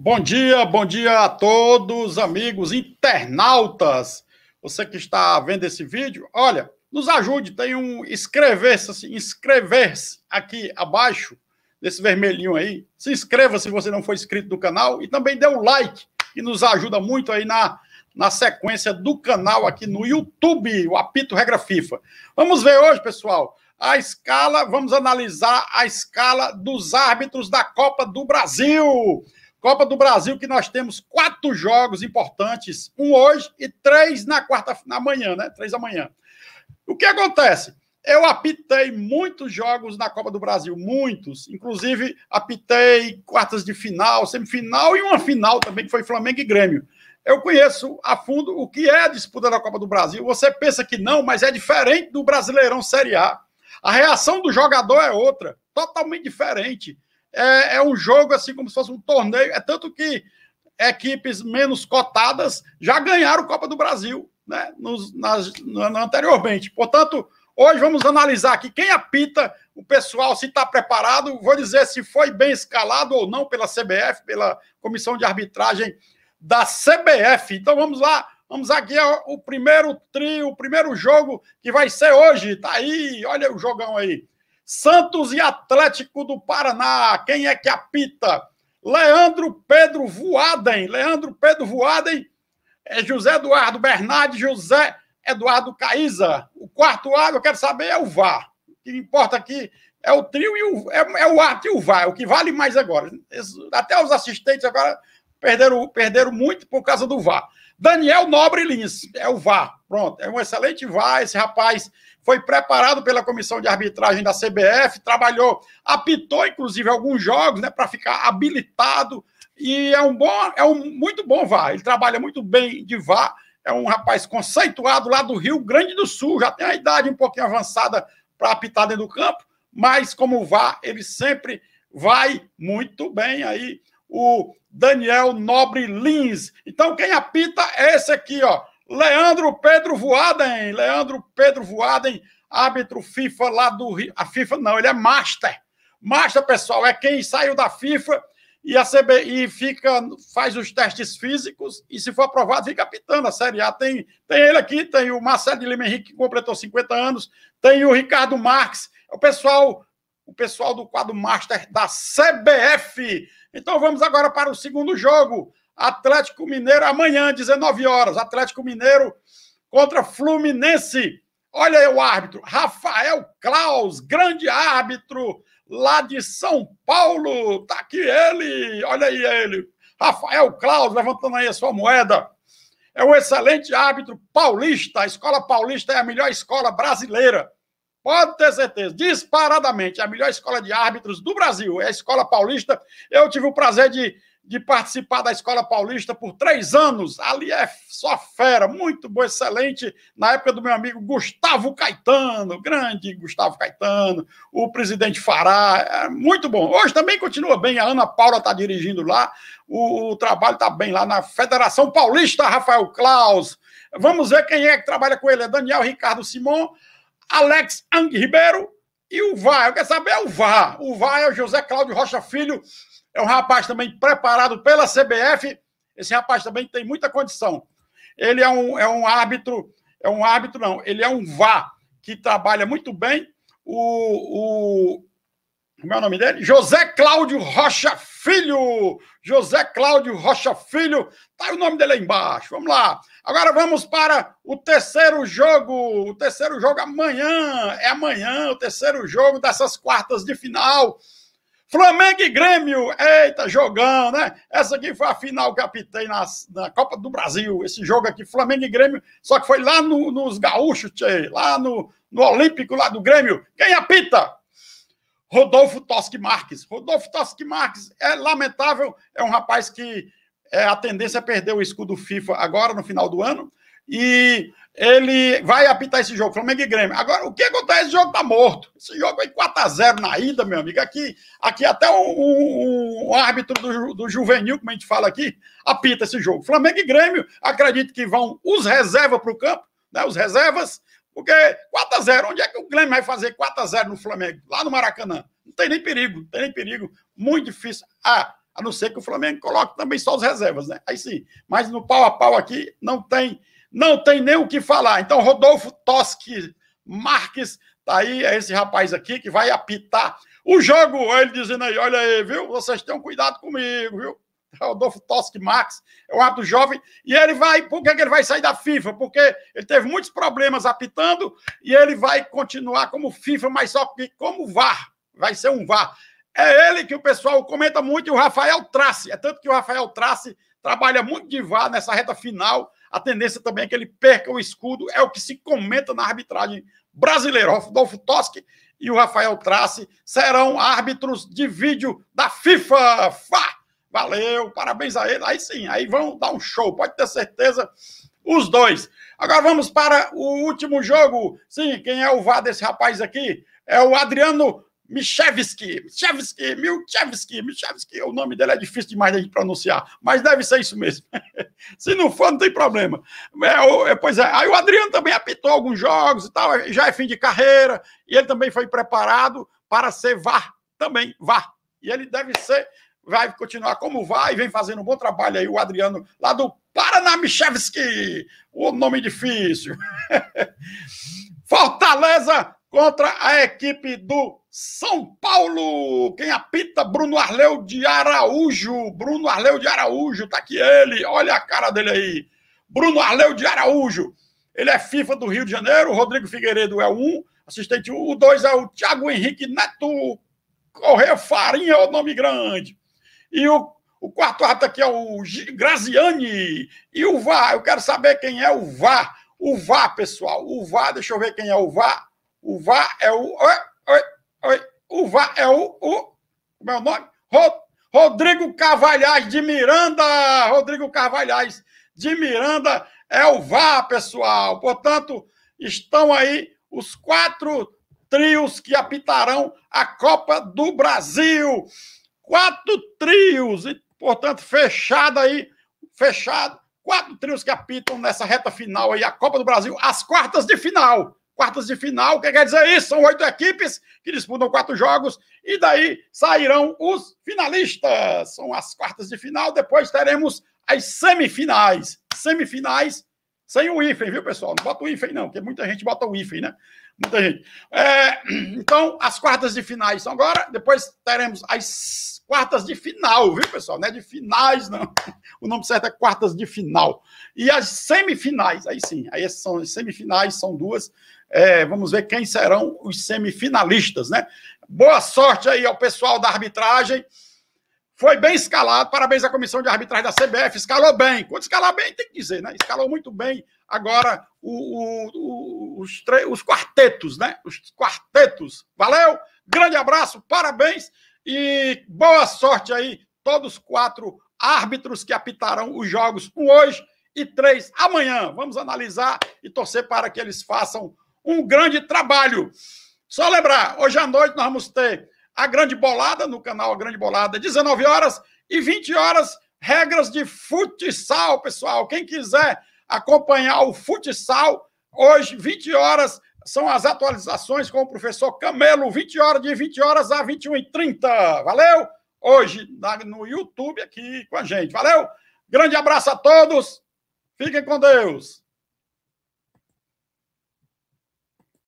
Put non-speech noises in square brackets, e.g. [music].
Bom dia, bom dia a todos, amigos internautas. Você que está vendo esse vídeo, olha, nos ajude, tem um inscrever-se, assim, inscrever-se aqui abaixo, nesse vermelhinho aí. Se inscreva se você não for inscrito no canal e também dê o um like, que nos ajuda muito aí na, na sequência do canal aqui no YouTube, o Apito Regra FIFA. Vamos ver hoje, pessoal, a escala, vamos analisar a escala dos árbitros da Copa do Brasil. Copa do Brasil, que nós temos quatro jogos importantes, um hoje e três na quarta na manhã, né? Três amanhã. O que acontece? Eu apitei muitos jogos na Copa do Brasil, muitos. Inclusive, apitei quartas de final, semifinal e uma final também, que foi Flamengo e Grêmio. Eu conheço a fundo o que é a disputa da Copa do Brasil. Você pensa que não, mas é diferente do Brasileirão Série A. A reação do jogador é outra, totalmente diferente é, é um jogo assim como se fosse um torneio. É tanto que equipes menos cotadas já ganharam Copa do Brasil né, nos, nas, anteriormente. Portanto, hoje vamos analisar aqui quem apita, o pessoal se está preparado. Vou dizer se foi bem escalado ou não pela CBF, pela comissão de arbitragem da CBF. Então vamos lá, vamos aqui ao, o primeiro trio, o primeiro jogo que vai ser hoje. Tá aí, olha o jogão aí. Santos e Atlético do Paraná. Quem é que apita? Leandro Pedro Voaden. Leandro Pedro Voaden é José Eduardo Bernardi. José Eduardo Caíza. O quarto árbitro, eu quero saber, é o VAR. O que importa aqui é o trio e o, é, é o árbitro e o VAR, é o que vale mais agora. Até os assistentes agora perderam, perderam muito por causa do VAR. Daniel Nobre Lins, é o VAR. Pronto, é um excelente VAR. Esse rapaz foi preparado pela comissão de arbitragem da CBF, trabalhou, apitou inclusive alguns jogos, né, para ficar habilitado. E é um bom, é um muito bom VAR. Ele trabalha muito bem de VAR. É um rapaz conceituado lá do Rio Grande do Sul, já tem a idade um pouquinho avançada para apitar dentro do campo, mas como VAR, ele sempre vai muito bem aí o Daniel Nobre Lins. Então, quem apita é esse aqui, ó. Leandro Pedro Voaden. Leandro Pedro Voaden, árbitro FIFA lá do Rio. A FIFA não, ele é master. Master, pessoal, é quem saiu da FIFA e a fica, faz os testes físicos e, se for aprovado, fica apitando a Série A. Tem, tem ele aqui, tem o Marcelo de Lima Henrique, que completou 50 anos, tem o Ricardo Marques. O pessoal o pessoal do quadro Master da CBF. Então vamos agora para o segundo jogo. Atlético Mineiro amanhã, 19 horas. Atlético Mineiro contra Fluminense. Olha aí o árbitro, Rafael Claus, grande árbitro lá de São Paulo. Tá aqui ele, olha aí ele. Rafael Claus levantando aí a sua moeda. É um excelente árbitro paulista. A escola paulista é a melhor escola brasileira. Pode ter certeza, disparadamente, a melhor escola de árbitros do Brasil é a Escola Paulista. Eu tive o prazer de, de participar da Escola Paulista por três anos. Ali é só fera, muito bom, excelente. Na época do meu amigo Gustavo Caetano, grande Gustavo Caetano, o presidente Fará, é muito bom. Hoje também continua bem, a Ana Paula está dirigindo lá, o, o trabalho está bem lá na Federação Paulista, Rafael Claus. Vamos ver quem é que trabalha com ele, é Daniel Ricardo Simon. Alex Ang Ribeiro e o VAR. Eu quero saber é o VAR. O VAR é o José Cláudio Rocha Filho, é um rapaz também preparado pela CBF. Esse rapaz também tem muita condição. Ele é um, é um árbitro, é um árbitro, não, ele é um VAR que trabalha muito bem. O, o, como é o nome dele? José Cláudio Rocha Filho. José Cláudio Rocha Filho. Tá o nome dele aí embaixo. Vamos lá. Agora vamos para o terceiro jogo. O terceiro jogo amanhã. É amanhã o terceiro jogo dessas quartas de final. Flamengo e Grêmio, eita, jogão, né? Essa aqui foi a final que apitei na, na Copa do Brasil. Esse jogo aqui, Flamengo e Grêmio, só que foi lá no, nos Gaúchos, tchê, lá no, no Olímpico, lá do Grêmio. Quem apita? Rodolfo Toski Marques. Rodolfo Toski Marques é lamentável, é um rapaz que é, a tendência é perder o escudo FIFA agora, no final do ano, e ele vai apitar esse jogo, Flamengo e Grêmio. Agora, o que acontece? Esse jogo tá morto. Esse jogo é aí 4x0 na ida, meu amigo. Aqui, aqui até o, o, o árbitro do, do, juvenil, como a gente fala aqui, apita esse jogo. Flamengo e Grêmio, acredito que vão os reservas para o campo, né, os reservas, porque 4x0, onde é que o Grêmio vai fazer 4x0 no Flamengo? Lá no Maracanã. Não tem nem perigo, não tem nem perigo. Muito difícil. Ah, a não ser que o Flamengo coloque também só os reservas, né? Aí sim. Mas no pau a pau aqui não tem, não tem nem o que falar. Então, Rodolfo Toschi Marques, tá aí, é esse rapaz aqui que vai apitar o jogo. Ele dizendo aí, olha aí, viu? Vocês tenham cuidado comigo, viu? Rodolfo Tosk Max, é um árbitro jovem, e ele vai, por que ele vai sair da FIFA? Porque ele teve muitos problemas apitando, e ele vai continuar como FIFA, mas só que como VAR, vai ser um VAR. É ele que o pessoal comenta muito, e o Rafael Trace, é tanto que o Rafael Trace trabalha muito de VAR nessa reta final, a tendência também é que ele perca o escudo, é o que se comenta na arbitragem brasileira. O Rodolfo Tosk e o Rafael Trace serão árbitros de vídeo da FIFA. Fá! valeu, parabéns a ele. Aí sim, aí vão dar um show, pode ter certeza, os dois. Agora vamos para o último jogo. Sim, quem é o vá desse rapaz aqui? É o Adriano Michevski, Michevski, Milchevski, Michevski, o nome dele é difícil demais de pronunciar, mas deve ser isso mesmo. [laughs] Se não for, não tem problema. É, é, pois é, aí o Adriano também apitou alguns jogos e tal, já é fim de carreira, e ele também foi preparado para ser VAR, também VAR. E ele deve ser vai continuar como vai, vem fazendo um bom trabalho aí o Adriano, lá do Paraná Paranamichevski, o nome difícil. [laughs] Fortaleza contra a equipe do São Paulo. Quem apita? Bruno Arleu de Araújo. Bruno Arleu de Araújo, tá aqui ele. Olha a cara dele aí. Bruno Arleu de Araújo. Ele é FIFA do Rio de Janeiro, Rodrigo Figueiredo é um, assistente um, o dois é o Thiago Henrique Neto Correia Farinha, é o nome grande. E o, o quarto ato aqui é o Graziani. E o VAR, eu quero saber quem é o VAR. O VAR, pessoal. O VAR, deixa eu ver quem é o VAR. O VAR é o. Oi, oi, oi. O VAR é o. o como é o nome? Rod... Rodrigo Carvalhais de Miranda. Rodrigo Carvalhais de Miranda é o VAR, pessoal. Portanto, estão aí os quatro trios que apitarão a Copa do Brasil quatro trios, e, portanto, fechado aí, fechado, quatro trios que apitam nessa reta final aí, a Copa do Brasil, as quartas de final. Quartas de final, o que quer dizer isso? São oito equipes que disputam quatro jogos, e daí sairão os finalistas. São as quartas de final, depois teremos as semifinais. Semifinais sem o hífen, viu, pessoal? Não bota o hífen, não, porque muita gente bota o hífen, né? Muita gente. É, [clears throat] então, as quartas de finais são agora, depois teremos as quartas de final, viu, pessoal? Não é de finais, não. O nome certo é quartas de final. E as semifinais, aí sim, aí são as semifinais, são duas. É, vamos ver quem serão os semifinalistas, né? Boa sorte aí ao pessoal da arbitragem. Foi bem escalado, parabéns à comissão de arbitragem da CBF, escalou bem. Quando escalar bem, tem que dizer, né? Escalou muito bem. Agora, o, o, os, os quartetos, né? Os quartetos. Valeu, grande abraço, parabéns. E boa sorte aí, todos os quatro árbitros que apitarão os jogos, um hoje e três amanhã. Vamos analisar e torcer para que eles façam um grande trabalho. Só lembrar, hoje à noite nós vamos ter a Grande Bolada no canal A Grande Bolada, 19 horas e 20 horas, regras de futsal, pessoal. Quem quiser acompanhar o futsal, hoje, 20 horas, são as atualizações com o professor Camelo, 20 horas de 20 horas a 21h30. Valeu? Hoje no YouTube aqui com a gente. Valeu? Grande abraço a todos. Fiquem com Deus.